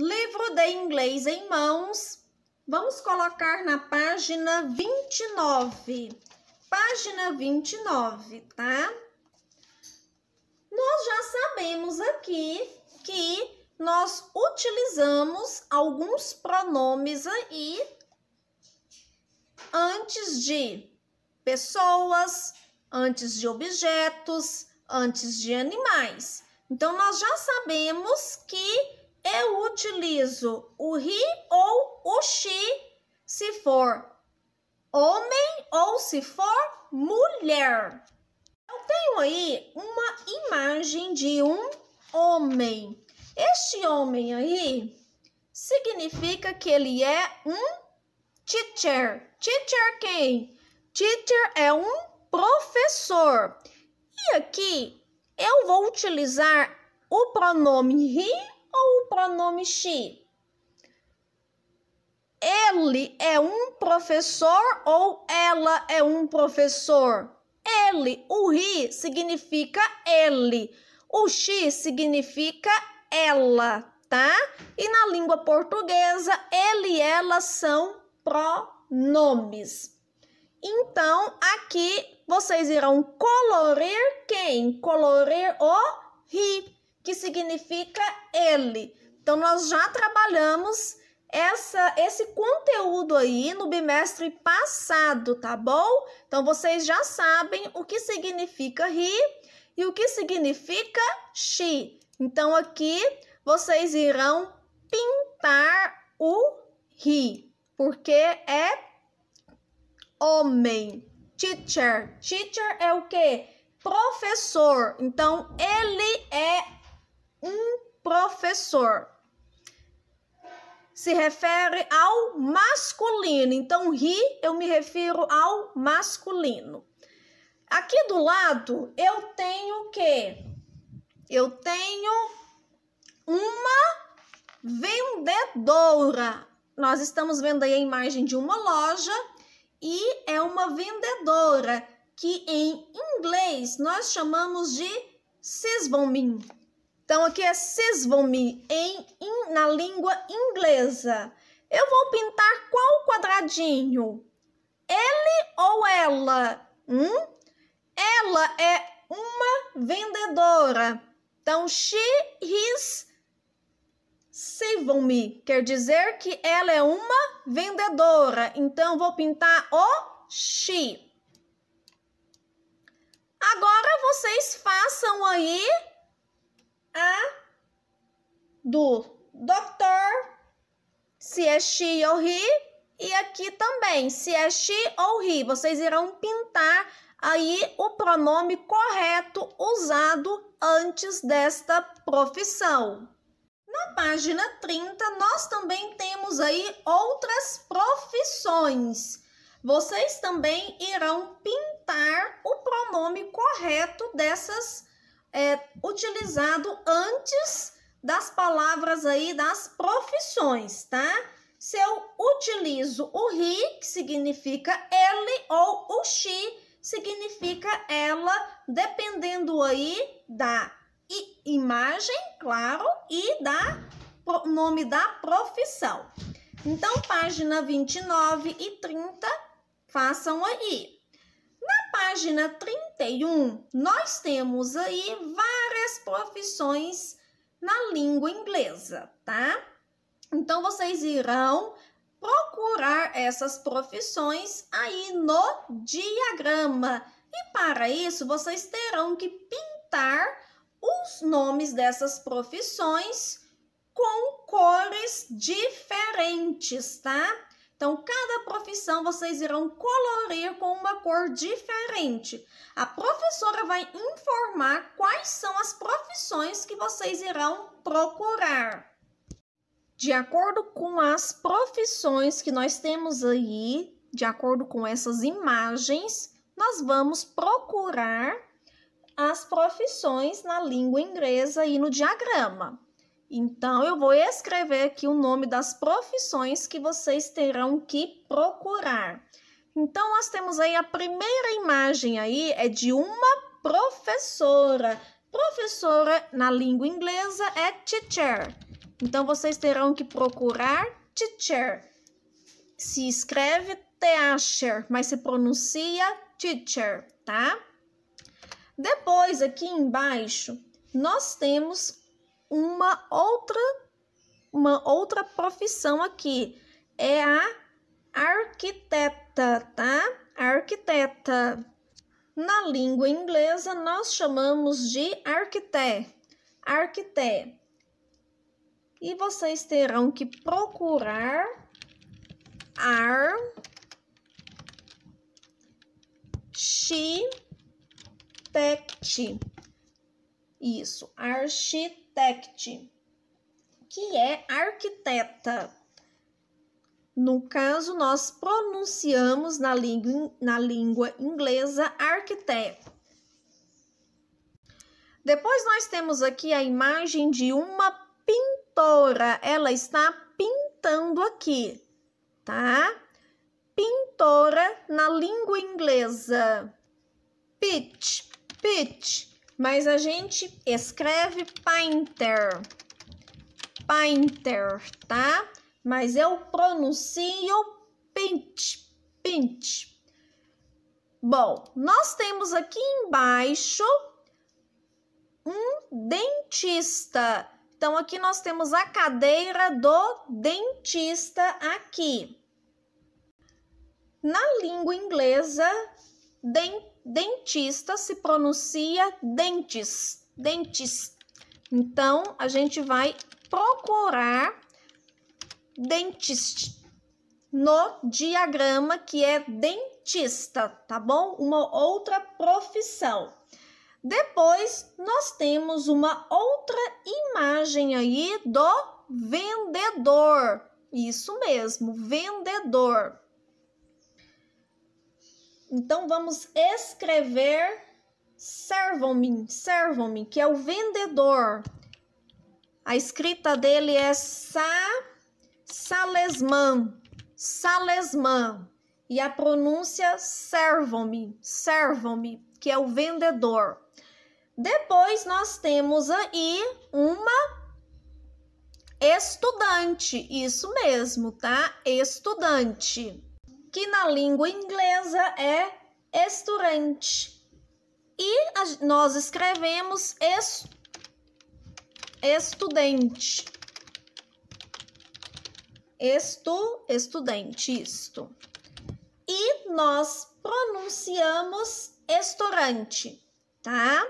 Livro de inglês em mãos. Vamos colocar na página 29. Página 29, tá? Nós já sabemos aqui que nós utilizamos alguns pronomes aí antes de pessoas, antes de objetos, antes de animais. Então, nós já sabemos que eu utilizo o he ou o she se for homem ou se for mulher. Eu tenho aí uma imagem de um homem. Este homem aí significa que ele é um teacher. Teacher quem? Teacher é um professor. E aqui eu vou utilizar o pronome he ou o pronome she? Ele é um professor ou ela é um professor? Ele, o he significa ele, o she significa ela, tá? E na língua portuguesa, ele e ela são pronomes. Então, aqui vocês irão colorir quem? Colorir o he, que significa ele. Então, nós já trabalhamos essa, esse conteúdo aí no bimestre passado, tá bom? Então, vocês já sabem o que significa he e o que significa she. Então, aqui vocês irão pintar o he, porque é homem. Teacher. Teacher é o quê? Professor. Então, ele é um professor. Se refere ao masculino. Então, ri, eu me refiro ao masculino. Aqui do lado, eu tenho o quê? Eu tenho uma vendedora. Nós estamos vendo aí a imagem de uma loja e é uma vendedora que em inglês nós chamamos de sisbomim. Então, aqui é sisvomi, em, na língua inglesa. Eu vou pintar qual quadradinho? Ele ou ela? Hum? Ela é uma vendedora. Então, she, is save me quer dizer que ela é uma vendedora. Então, vou pintar o she. Agora, vocês façam aí a do doutor, se é she ou he, e aqui também, se é she ou he, vocês irão pintar aí o pronome correto usado antes desta profissão. Na página 30, nós também temos aí outras profissões. Vocês também irão pintar o pronome correto dessas profissões é, utilizado antes das palavras aí das profissões, tá? Se eu utilizo o he, que significa ele, ou o she, significa ela, dependendo aí da imagem, claro, e da nome da profissão. Então, página 29 e 30, façam aí. Na página 31, nós temos aí várias profissões na língua inglesa, tá? Então, vocês irão procurar essas profissões aí no diagrama. E para isso, vocês terão que pintar os nomes dessas profissões com cores diferentes, tá? Então, cada profissão vocês irão colorir com uma cor diferente. A professora vai informar quais são as profissões que vocês irão procurar. De acordo com as profissões que nós temos aí, de acordo com essas imagens, nós vamos procurar as profissões na língua inglesa e no diagrama. Então, eu vou escrever aqui o nome das profissões que vocês terão que procurar. Então, nós temos aí a primeira imagem aí é de uma professora. Professora na língua inglesa é teacher. Então, vocês terão que procurar teacher. Se escreve teacher, mas se pronuncia teacher, tá? Depois, aqui embaixo, nós temos uma outra uma outra profissão aqui é a arquiteta, tá? Arquiteta. Na língua inglesa nós chamamos de arquité. Arquité. E vocês terão que procurar ar she isso, architect, que é arquiteta. No caso, nós pronunciamos na língua, na língua inglesa arquiteto. Depois nós temos aqui a imagem de uma pintora. Ela está pintando aqui, tá? Pintora na língua inglesa. Pitch, pitch mas a gente escreve painter, painter, tá? Mas eu pronuncio pint, pint. Bom, nós temos aqui embaixo um dentista. Então, aqui nós temos a cadeira do dentista aqui. Na língua inglesa, dentista dentista se pronuncia dentes, dentes. Então, a gente vai procurar dentista no diagrama que é dentista, tá bom? Uma outra profissão. Depois, nós temos uma outra imagem aí do vendedor. Isso mesmo, vendedor. Então vamos escrever servam-me, servam-me, que é o vendedor. A escrita dele é sa salesman, salesman. E a pronúncia servam-me, servam-me, que é o vendedor. Depois nós temos aí uma estudante, isso mesmo, tá? Estudante que na língua inglesa é estudante. E a, nós escrevemos es, estudante. Estu, estudante, isto. E nós pronunciamos estourante, tá?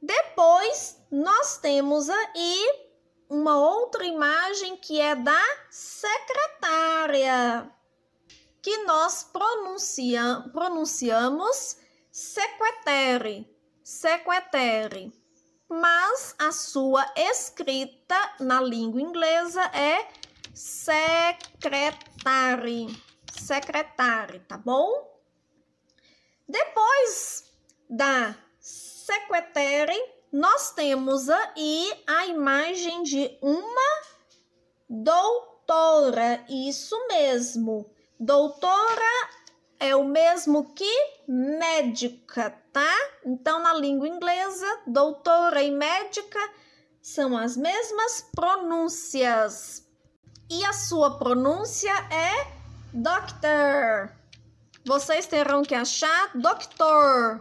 Depois, nós temos aí uma outra imagem que é da secretária que nós pronuncia, pronunciamos sequetere, sequetere. Mas a sua escrita na língua inglesa é secretary, secretary, tá bom? Depois da secretary, nós temos aí a imagem de uma doutora, isso mesmo Doutora é o mesmo que médica, tá? Então, na língua inglesa, doutora e médica são as mesmas pronúncias. E a sua pronúncia é doctor. Vocês terão que achar doctor.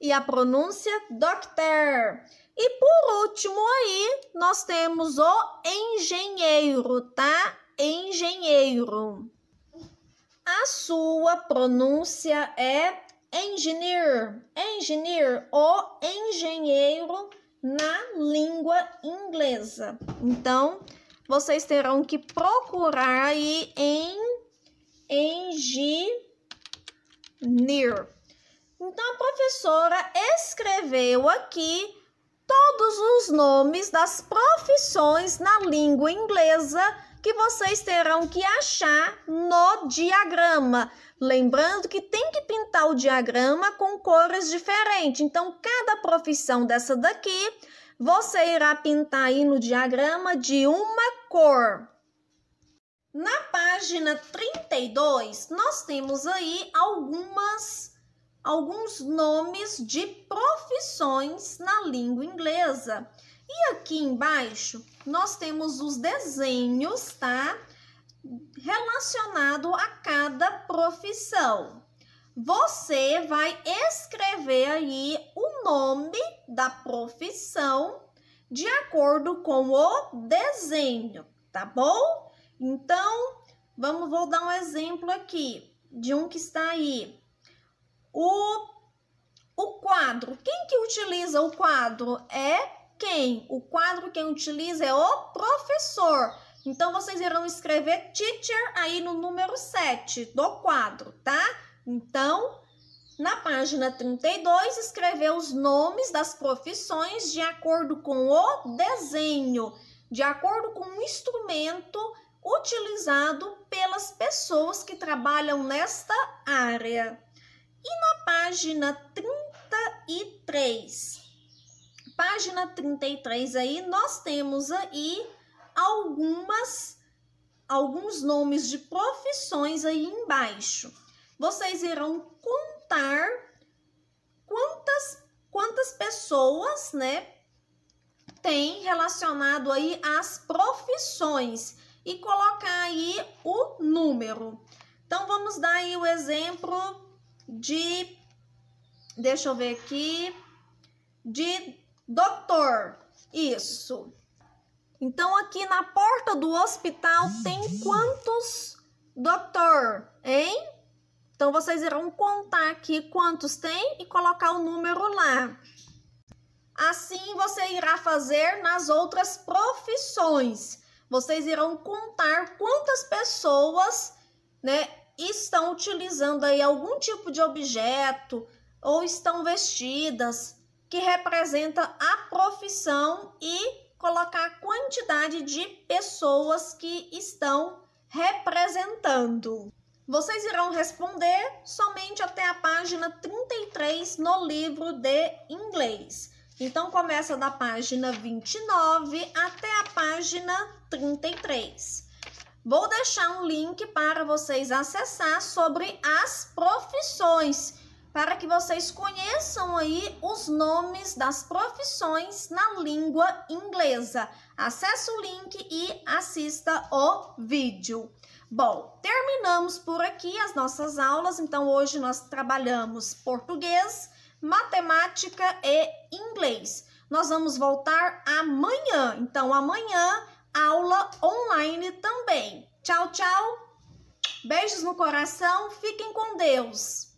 E a pronúncia doctor. E por último aí, nós temos o engenheiro, tá? Engenheiro. A sua pronúncia é engineer, engineer ou engenheiro na língua inglesa. Então, vocês terão que procurar aí em engineer. Então, a professora escreveu aqui todos os nomes das profissões na língua inglesa que vocês terão que achar no diagrama. Lembrando que tem que pintar o diagrama com cores diferentes. Então, cada profissão dessa daqui, você irá pintar aí no diagrama de uma cor. Na página 32, nós temos aí algumas alguns nomes de profissões na língua inglesa. E aqui embaixo nós temos os desenhos, tá? Relacionado a cada profissão. Você vai escrever aí o nome da profissão de acordo com o desenho, tá bom? Então, vamos vou dar um exemplo aqui de um que está aí. O o quadro. Quem que utiliza o quadro é quem? O quadro quem utiliza é o professor. Então, vocês irão escrever teacher aí no número 7 do quadro, tá? Então, na página 32, escrever os nomes das profissões de acordo com o desenho, de acordo com o instrumento utilizado pelas pessoas que trabalham nesta área. E na página 33, página 33 aí, nós temos aí algumas alguns nomes de profissões aí embaixo. Vocês irão contar quantas quantas pessoas, né, tem relacionado aí às profissões e colocar aí o número. Então vamos dar aí o exemplo de deixa eu ver aqui de Doutor, isso. Então, aqui na porta do hospital tem quantos, doutor? Hein? Então, vocês irão contar aqui quantos tem e colocar o número lá. Assim, você irá fazer nas outras profissões. Vocês irão contar quantas pessoas, né, estão utilizando aí algum tipo de objeto ou estão vestidas que representa a profissão e colocar a quantidade de pessoas que estão representando. Vocês irão responder somente até a página 33 no livro de inglês. Então começa da página 29 até a página 33. Vou deixar um link para vocês acessar sobre as profissões para que vocês conheçam aí os nomes das profissões na língua inglesa. Acesse o link e assista o vídeo. Bom, terminamos por aqui as nossas aulas. Então, hoje nós trabalhamos português, matemática e inglês. Nós vamos voltar amanhã. Então, amanhã, aula online também. Tchau, tchau. Beijos no coração. Fiquem com Deus.